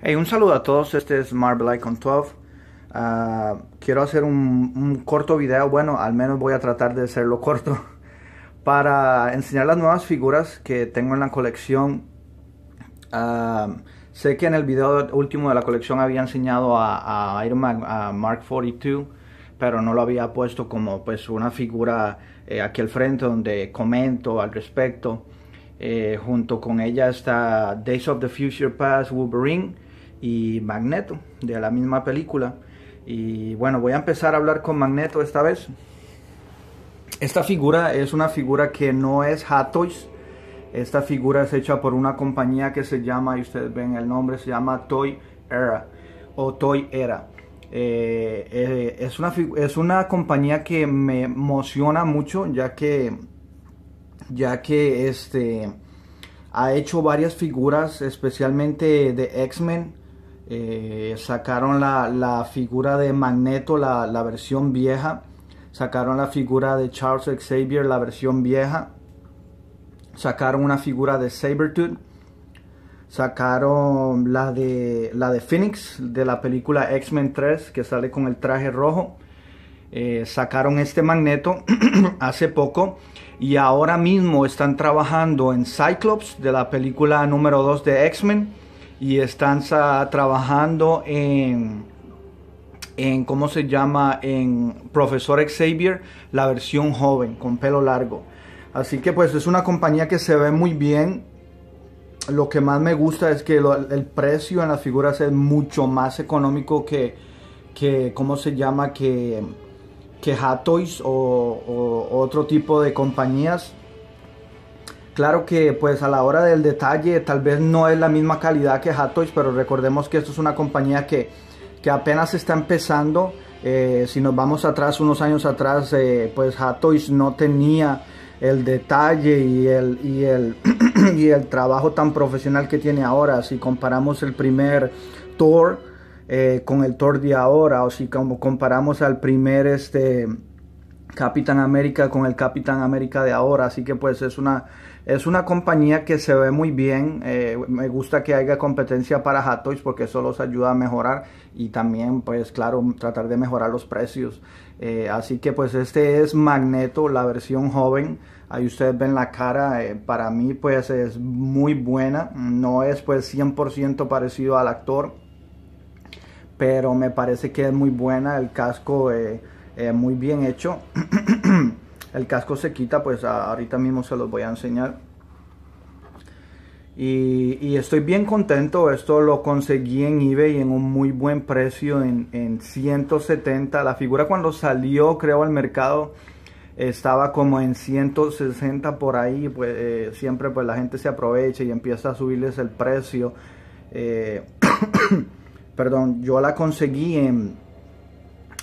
Hey, un saludo a todos, este es Marvel Icon 12. Ah, quiero hacer un, corto video, bueno, al menos voy a tratar de hacerlo corto, para enseñar las nuevas figuras que tengo en la colección. Ah, sé que en el video último de la colección había enseñado a, Iron Man a Mark 42, pero no lo había puesto como pues una figura eh, aquí al frente donde comento al respecto. Eh, junto con ella está Days of the Future Past Wolverine y Magneto, de la misma película. Y bueno, voy a empezar a hablar con Magneto esta vez. Esta figura es una figura que no es Hot Toys. Esta figura es hecha por una compañía que se llama, y ustedes ven el nombre, se llama Toy Era o Toy Era. Eh, eh, es, una, es una compañía que me emociona mucho ya que ya que este ha hecho varias figuras especialmente de X-Men eh, sacaron la, figura de Magneto, la, versión vieja. Sacaron la figura de Charles Xavier, la versión vieja. Sacaron una figura de Sabretooth. Sacaron la de, la de Phoenix, de la película X-Men 3, que sale con el traje rojo. Eh, sacaron este magneto hace poco y ahora mismo están trabajando en Cyclops de la película número 2 de X-Men y están trabajando en, en, ¿cómo se llama? En Profesor Xavier, la versión joven, con pelo largo. Así que pues es una compañía que se ve muy bien. Lo que más me gusta es que el precio en las figuras es mucho más económico que, que ¿cómo se llama? Que, que Hatoys o otro tipo de compañías. Claro que pues a la hora del detalle tal vez no es la misma calidad que Hatoys, pero recordemos que esto es una compañía que, que apenas está empezando. Eh, si nos vamos atrás, unos años atrás, eh, pues Hatoys no tenía el detalle y el, y el, y el trabajo tan profesional que tiene ahora. Si comparamos el primer tour eh, con el tour de ahora, o si como comparamos al primer este Capitán América con el Capitán América de ahora. Así que pues es una, es una compañía que se ve muy bien. Eh, me gusta que haya competencia para Hot porque eso los ayuda a mejorar y también pues claro tratar de mejorar los precios. Eh, así que pues este es Magneto, la versión joven. Ahí ustedes ven la cara, eh, para mí pues es muy buena. No es pues 100% parecido al actor, pero me parece que es muy buena el casco eh, muy bien hecho. el casco se quita, pues ahorita mismo se los voy a enseñar. Y, estoy bien contento, esto lo conseguí en eBay en un muy buen precio, en, 170. La figura cuando salió, creo, al mercado estaba como en 160 por ahí, pues eh, siempre pues la gente se aprovecha y empieza a subirles el precio. Eh, perdón, yo la conseguí en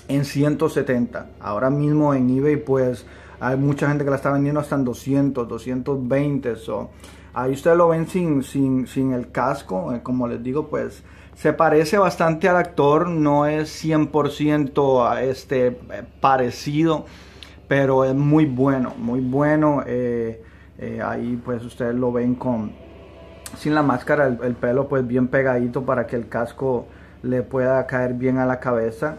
en 170. Ahora mismo en eBay pues hay mucha gente que la está vendiendo hasta en 200, 220. So. Ahí ustedes lo ven sin, sin, sin el casco, eh, como les digo pues se parece bastante al actor, no es 100% este, eh, parecido, pero es muy bueno, muy bueno. Eh, ahí pues ustedes lo ven con sin la máscara, el, el, pelo pues bien pegadito para que el casco le pueda caer bien a la cabeza.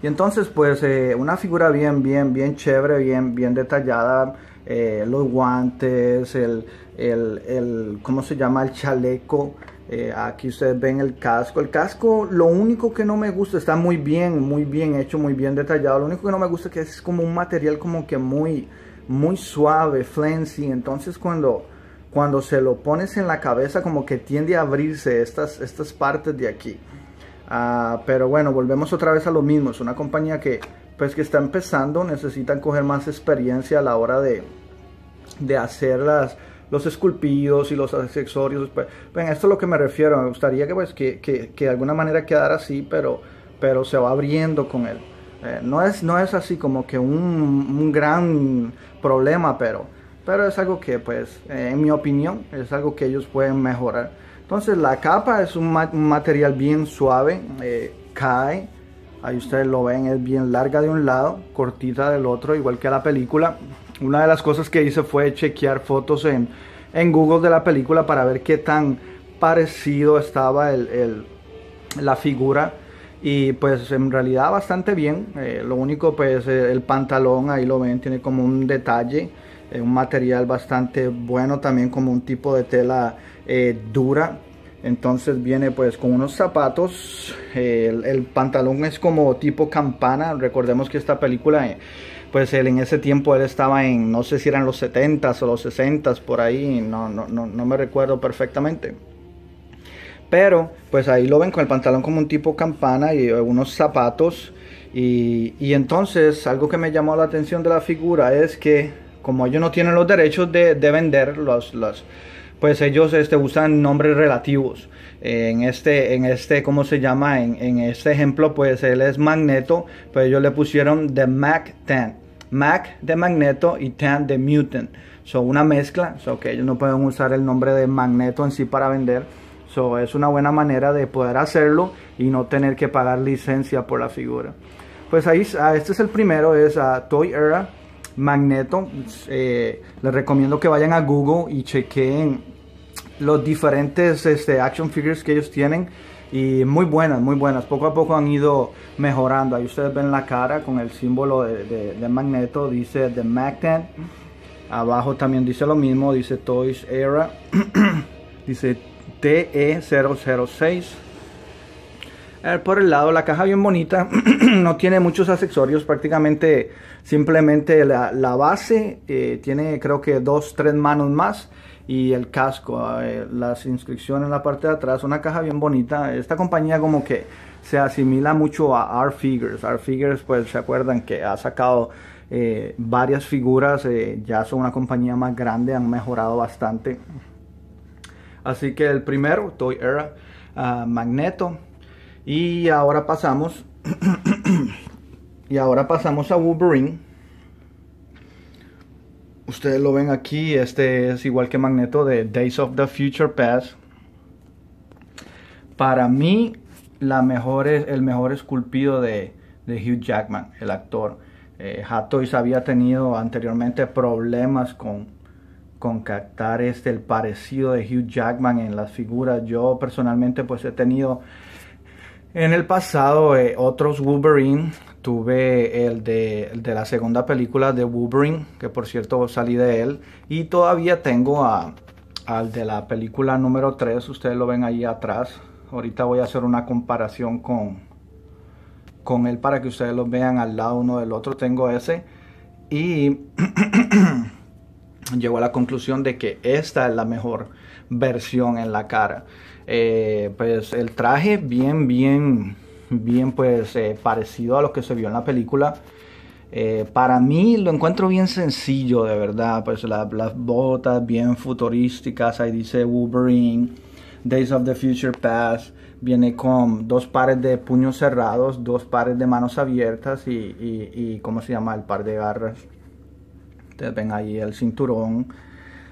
Y entonces, pues, eh, una figura bien, bien, bien chévere, bien, bien detallada. Eh, los guantes, el, el, ¿cómo se llama? El chaleco. Eh, aquí ustedes ven el casco. El casco, lo único que no me gusta, está muy bien, muy bien hecho, muy bien detallado. Lo único que no me gusta es que es como un material como que muy, muy suave, flancy. Entonces cuando, cuando se lo pones en la cabeza como que tiende a abrirse estas, estas partes de aquí. Ah, pero bueno, volvemos otra vez a lo mismo. Es una compañía que, pues, que está empezando, necesitan coger más experiencia a la hora de, de hacer los esculpidos y los accesorios. Pues, pues esto es lo que me refiero. Me gustaría que, pues, que, de alguna manera quedara así, pero, pero se va abriendo con él. Eh, no, es, no es así como que un, gran problema, pero, pero es algo que, pues, eh, en mi opinión, es algo que ellos pueden mejorar. Entonces la capa es un, material bien suave, eh, cae, ahí ustedes lo ven, es bien larga de un lado, cortita del otro, igual que la película. Una de las cosas que hice fue chequear fotos en, Google de la película para ver qué tan parecido estaba el, la figura y pues en realidad bastante bien eh, lo único pues eh, el pantalón ahí lo ven tiene como un detalle eh, un material bastante bueno también como un tipo de tela eh, dura entonces viene pues con unos zapatos eh, el, pantalón es como tipo campana recordemos que esta película pues él en ese tiempo él estaba en no sé si eran los 70s o los 60s por ahí no, no, me recuerdo perfectamente pero pues ahí lo ven con el pantalón como un tipo campana y unos zapatos y, y entonces algo que me llamó la atención de la figura es que como ellos no tienen los derechos de, vender los, los, pues ellos este, usan nombres relativos. en este, en este, ¿cómo se llama? En, este ejemplo, pues él es Magneto, pues ellos le pusieron The Mac Tan. Mac de Magneto y Tan de Mutant. Son una mezcla, so que ellos no pueden usar el nombre de Magneto en sí para vender. So, es una buena manera de poder hacerlo y no tener que pagar licencia por la figura. Pues ahí, ah, este es el primero, es a ah, Toy Era Magneto, eh, les recomiendo que vayan a Google y chequen los diferentes este, action figures que ellos tienen. Y muy buenas, muy buenas. Poco a poco han ido mejorando. Ahí ustedes ven la cara con el símbolo de, de Magneto. Dice The Magnet. Abajo también dice lo mismo. Dice Toys Era. dice TE006. Eh, por el lado, la caja bien bonita, no tiene muchos accesorios, prácticamente simplemente la, base, eh, tiene creo que dos, tres manos más y el casco, eh, las inscripciones en la parte de atrás, una caja bien bonita. Esta compañía como que se asimila mucho a Art Figures. Figures, pues se acuerdan que ha sacado varias figuras, ya son una compañía más grande, han mejorado bastante. Así que el primero, Toy Era, ah, Magneto, y ahora pasamos. y ahora pasamos a Wolverine. Ustedes lo ven aquí. Este es igual que Magneto de Days of the Future Past. Para mí, la mejor es, el mejor esculpido de, Hugh Jackman, el actor. Eh, Hatois había tenido anteriormente problemas con, con captar este, el parecido de Hugh Jackman en las figuras. Yo personalmente pues he tenido en el pasado, eh, otros Wolverine, tuve el de, la segunda película de Wolverine, que por cierto salí de él, y todavía tengo al de la película número 3, ustedes lo ven ahí atrás. Ahorita voy a hacer una comparación con, con él para que ustedes lo vean al lado uno del otro, tengo ese. Y llegó a la conclusión de que esta es la mejor versión en la cara. Eh, pues el traje bien, bien, bien pues eh, parecido a lo que se vio en la película. Eh, para mí lo encuentro bien sencillo, de verdad. Pues las botas bien futurísticas, ahí dice Wolverine, Days of the Future Past. Viene con dos pares de puños cerrados, dos pares de manos abiertas y, y, y ¿cómo se llama? El par de garras. Ustedes ven ahí el cinturón,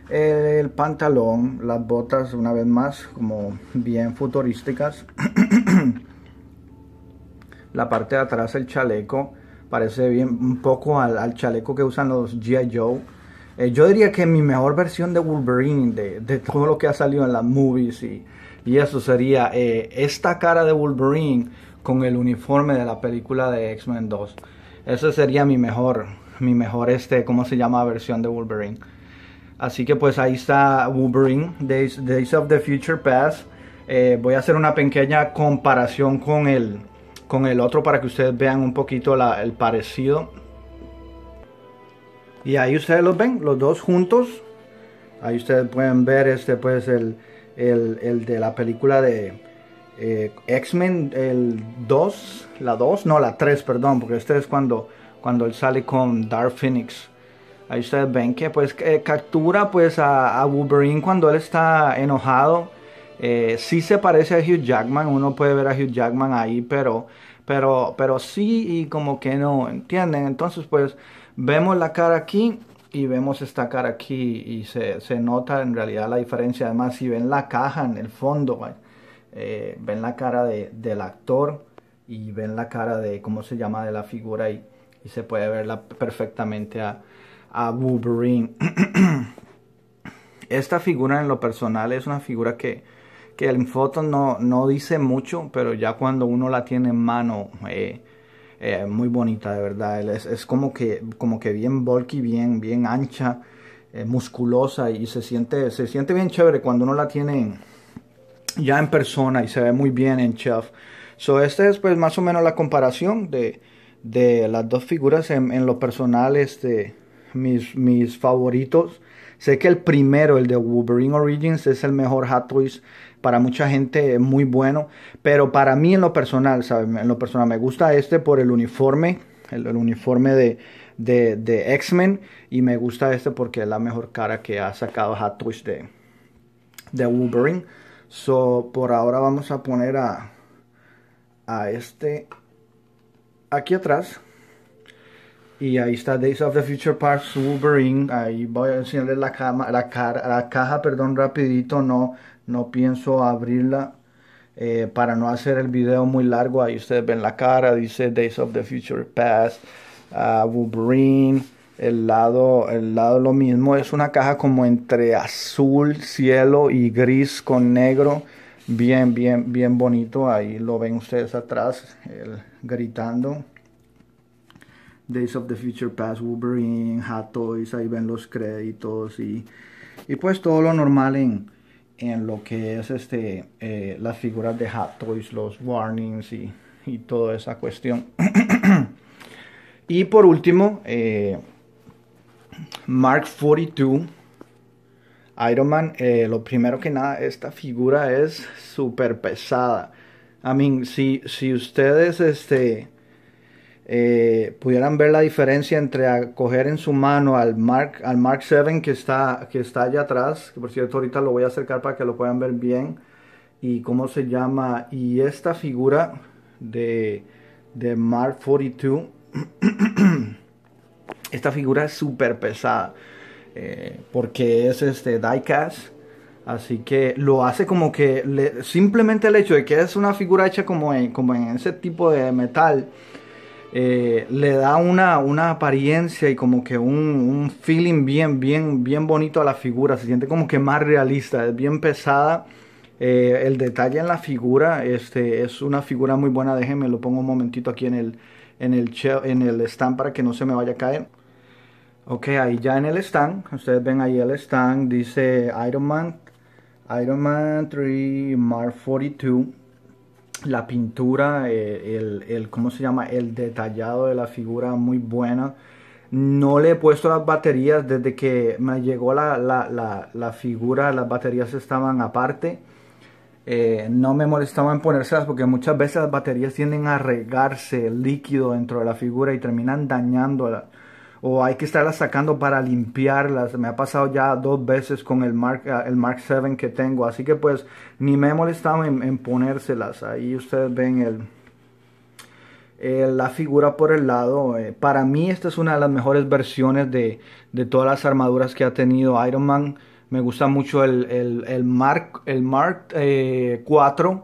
el pantalón, las botas, una vez más, como bien futurísticas. la parte de atrás, el chaleco, parece bien un poco al, chaleco que usan los G.I. Joe. Eh, yo diría que mi mejor versión de Wolverine, de, todo lo que ha salido en las movies, y, eso sería eh, esta cara de Wolverine con el uniforme de la película de X-Men 2. ese sería mi mejor mi mejor, este, ¿cómo se llama? Versión de Wolverine. Así que pues ahí está Wolverine, Days, of the Future Past. Eh, voy a hacer una pequeña comparación con el, con el otro para que ustedes vean un poquito el parecido. Y ahí ustedes los ven, los dos juntos. Ahí ustedes pueden ver este pues el, de la película de eh, X-Men, el 2, la 2, no la 3, perdón, porque este es cuando cuando él sale con Dark Phoenix. Ahí ustedes ven que pues eh, captura pues a, Wolverine cuando él está enojado. Eh, sí se parece a Hugh Jackman, uno puede ver a Hugh Jackman ahí, pero, pero, pero sí y como que no, ¿entienden? Entonces pues vemos la cara aquí y vemos esta cara aquí y se, se nota en realidad la diferencia. Además si ven la caja en el fondo, eh, ven la cara de, del actor y ven la cara de, ¿cómo se llama?, de la figura ahí y se puede verla perfectamente a, a Wolverine. Esta figura en lo personal es una figura que, que en foto no, no, dice mucho, pero ya cuando uno la tiene en mano, eh, eh muy bonita de verdad. Es, es, como, que, como que bien bulky, bien, bien ancha, eh, musculosa y se siente, se siente bien chévere cuando uno la tiene ya en persona y se ve muy bien en chef. So, esta es pues más o menos la comparación de, de las dos figuras en, en lo personal, este, mis, mis, favoritos. Sé que el primero, el de Wolverine Origins, es el mejor Hat Para mucha gente es muy bueno. Pero para mí en lo personal, En lo personal me gusta este por el uniforme. El, uniforme de, de, X-Men. Y me gusta este porque es la mejor cara que ha sacado Hat Toys de, de Wolverine. So, por ahora vamos a poner a, a este aquí atrás. Y ahí está Days of the Future Past Wolverine. Ahí voy a enseñarles la, cama, la, cara, la caja perdón, rapidito. No, no pienso abrirla eh, para no hacer el video muy largo. Ahí ustedes ven la cara. Dice Days of the Future Past. Ah, Wolverine. El lado, el lado lo mismo. Es una caja como entre azul, cielo y gris con negro. Bien, bien, bien bonito. Ahí lo ven ustedes atrás. El, Gritando Days of the Future Past, Wolverine, Hot Toys, ahí ven los créditos y, pues todo lo normal en, en lo que es este, eh, las figuras de Hot Toys, los warnings y, toda esa cuestión. y por último, eh, Mark 42, Iron Man, eh, lo primero que nada, esta figura es súper pesada. I mean, si, si ustedes este, eh, pudieran ver la diferencia entre coger en su mano al Mark, al Mark 7 que está, que está allá atrás, que por cierto ahorita lo voy a acercar para que lo puedan ver bien, y cómo se llama, y esta figura de, de Mark 42, esta figura es súper pesada, eh, porque es este diecast, Así que lo hace como que simplemente el hecho de que es una figura hecha como en, como en ese tipo de metal, eh, le da una, apariencia y como que un, feeling bien, bien, bien bonito a la figura. Se siente como que más realista, es bien pesada. Eh, el detalle en la figura, este, es una figura muy buena. Déjenme, lo pongo un momentito aquí en el, en el, en el stand para que no se me vaya a caer. Ok, ahí ya en el stand, ustedes ven ahí el stand, dice Iron Man Iron Man 3 Mark 42 la pintura, eh, el, ¿cómo se llama? El detallado de la figura muy buena. No le he puesto las baterías desde que me llegó la, figura, las baterías estaban aparte. Eh, no me molestaba en ponérselas porque muchas veces las baterías tienden a regarse líquido dentro de la figura y terminan dañando o hay que estarlas sacando para limpiarlas. Me ha pasado ya dos veces con el Mark, ah, el 7 que tengo, así que pues ni me he molestado en, ponérselas. Ahí ustedes ven el, eh, la figura por el lado. Eh, para mí esta es una de las mejores versiones de, todas las armaduras que ha tenido Iron Man. Me gusta mucho el, el Mark, el 4. Eh,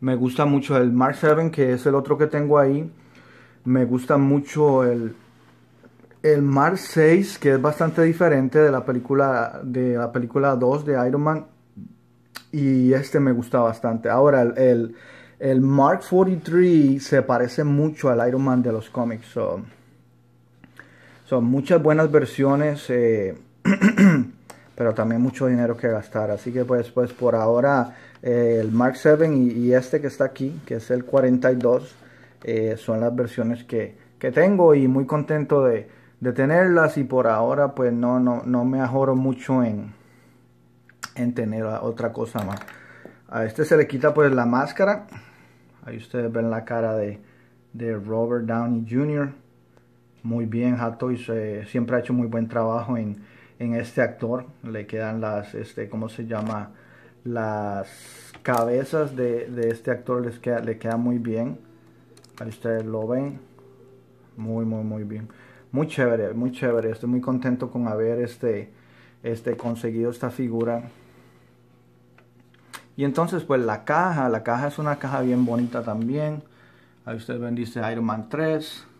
me gusta mucho el Mark 7, que es el otro que tengo ahí. Me gusta mucho el, el Mark 6, que es bastante diferente de la película de la película 2 de Iron Man. Y este me gusta bastante. Ahora, el, Mark 43 se parece mucho al Iron Man de los cómics. Son muchas buenas versiones, eh, pero también mucho dinero que gastar. Así que pues, pues por ahora eh, el Mark 7 y, este que está aquí, que es el 42, eh, son las versiones que, que tengo y muy contento de de tenerlas y por ahora pues no, no, no me ahorro mucho en, en tener otra cosa más. A este se le quita pues la máscara. Ahí ustedes ven la cara de, de Robert Downey Jr. Muy bien, Hato siempre ha hecho muy buen trabajo en, en este actor. Le quedan las, este, ¿cómo se llama? Las cabezas de, este actor queda, le queda muy bien. Ahí ustedes lo ven. Muy, muy, muy bien muy chévere, muy chévere. Estoy muy contento con haber este, este, conseguido esta figura. Y entonces, pues la caja, la caja es una caja bien bonita también. Ahí ustedes ven, dice Iron Man 3.